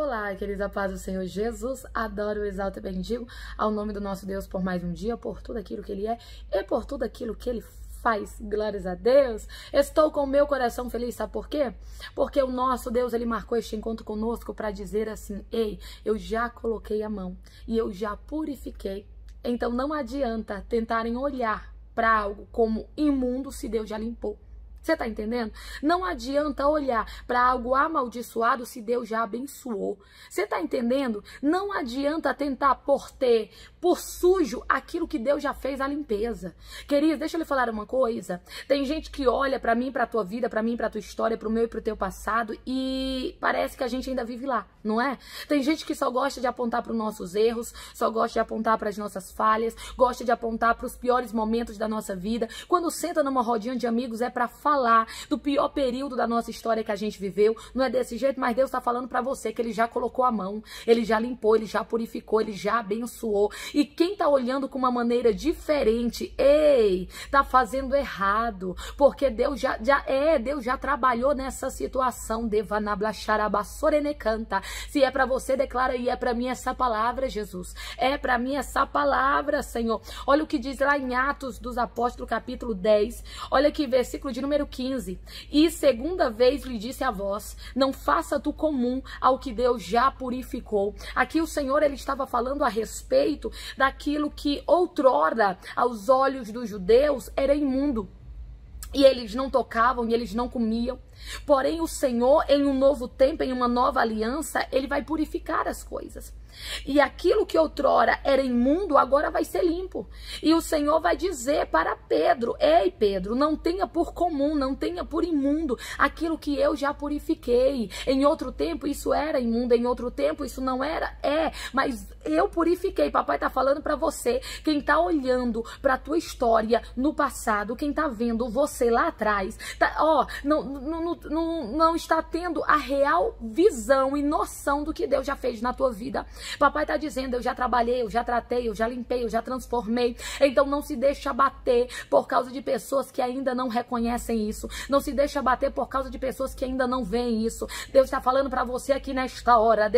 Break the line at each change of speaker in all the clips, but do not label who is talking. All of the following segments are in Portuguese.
Olá, querida paz do Senhor Jesus, adoro, exalto e bendigo ao nome do nosso Deus por mais um dia, por tudo aquilo que Ele é e por tudo aquilo que Ele faz, glórias a Deus. Estou com o meu coração feliz, sabe por quê? Porque o nosso Deus, ele marcou este encontro conosco para dizer assim: "Ei, eu já coloquei a mão e eu já purifiquei". Então não adianta tentarem olhar para algo como imundo se Deus já limpou. Você tá entendendo? Não adianta olhar para algo amaldiçoado se Deus já abençoou. Você tá entendendo? Não adianta tentar por ter, por sujo, aquilo que Deus já fez a limpeza. Querido, deixa eu lhe falar uma coisa. Tem gente que olha para mim, para tua vida, para mim, para tua história, para o meu e para o teu passado e parece que a gente ainda vive lá, não é? Tem gente que só gosta de apontar para os nossos erros, só gosta de apontar para as nossas falhas, gosta de apontar para os piores momentos da nossa vida. Quando senta numa rodinha de amigos é para falar do pior período da nossa história que a gente viveu. Não é desse jeito, mas Deus está falando para você que Ele já colocou a mão, Ele já limpou, Ele já purificou, Ele já abençoou. E quem está olhando com uma maneira diferente, ei, tá fazendo errado, porque Deus já, já é, Deus já trabalhou nessa situação. canta. Se é para você, declara e é para mim essa palavra, Jesus. É para mim essa palavra, Senhor. Olha o que diz lá em Atos dos Apóstolos, capítulo 10. Olha que versículo de número número 15. E segunda vez lhe disse a voz: Não faça tu comum ao que Deus já purificou. Aqui o Senhor ele estava falando a respeito daquilo que outrora aos olhos dos judeus era imundo. E eles não tocavam, e eles não comiam. Porém, o Senhor, em um novo tempo, em uma nova aliança, ele vai purificar as coisas. E aquilo que outrora era imundo, agora vai ser limpo. E o Senhor vai dizer para Pedro: Ei, Pedro, não tenha por comum, não tenha por imundo aquilo que eu já purifiquei. Em outro tempo isso era imundo, em outro tempo isso não era. É, mas eu purifiquei. Papai está falando para você, quem está olhando para a tua história no passado, quem está vendo você lá atrás, tá, ó, não, não, não, não, não está tendo a real visão e noção do que Deus já fez na tua vida. Papai está dizendo: eu já trabalhei, eu já tratei, eu já limpei, eu já transformei. Então não se deixa bater por causa de pessoas que ainda não reconhecem isso. Não se deixa bater por causa de pessoas que ainda não veem isso. Deus está falando para você aqui nesta hora.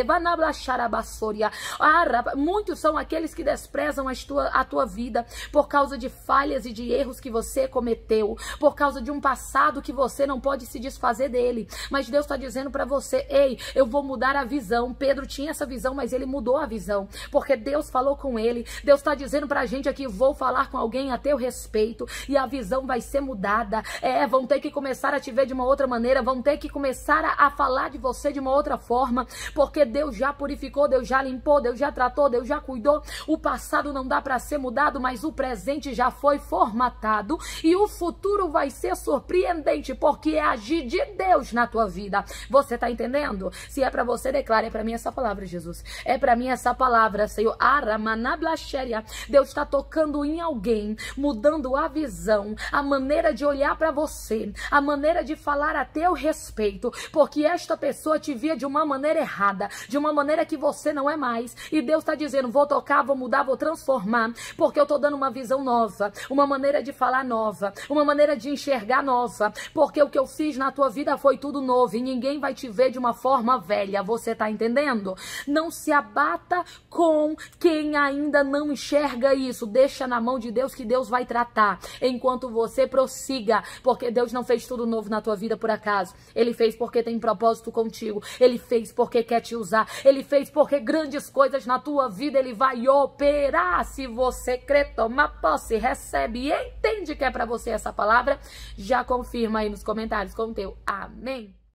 Muitos são aqueles que desprezam a tua, a tua vida por causa de falhas e de erros que você cometeu, por causa de um passado que você não pode se desculpar desfazer dele. Mas Deus está dizendo para você: ei, eu vou mudar a visão. Pedro tinha essa visão, mas ele mudou a visão, porque Deus falou com ele. Deus está dizendo para a gente aqui: vou falar com alguém a teu respeito, e a visão vai ser mudada. É, vão ter que começar a te ver de uma outra maneira, vão ter que começar a, a falar de você de uma outra forma, porque Deus já purificou, Deus já limpou, Deus já tratou, Deus já cuidou. O passado não dá para ser mudado, mas o presente já foi formatado e o futuro vai ser surpreendente, porque é agir de Deus na tua vida. Você tá entendendo? Se é para você, declare, é para mim essa palavra, Jesus. É para mim essa palavra, Senhor. Aramanablaxéria. Deus está tocando em alguém, mudando a visão, a maneira de olhar para você, a maneira de falar a teu respeito, porque esta pessoa te via de uma maneira errada, de uma maneira que você não é mais. E Deus está dizendo: vou tocar, vou mudar, vou transformar, porque eu tô dando uma visão nova, uma maneira de falar nova, uma maneira de enxergar nova, porque o que eu fiz na tua tua vida foi tudo novo e ninguém vai te ver de uma forma velha. Você tá entendendo? Não se abata com quem ainda não enxerga isso. Deixa na mão de Deus que Deus vai tratar. Enquanto você prossiga, porque Deus não fez tudo novo na tua vida por acaso. Ele fez porque tem propósito contigo. Ele fez porque quer te usar. Ele fez porque grandes coisas na tua vida ele vai operar. Se você crer, toma posse, recebe, hein? entende que é para você essa palavra, já confirma aí nos comentários com o teu amém.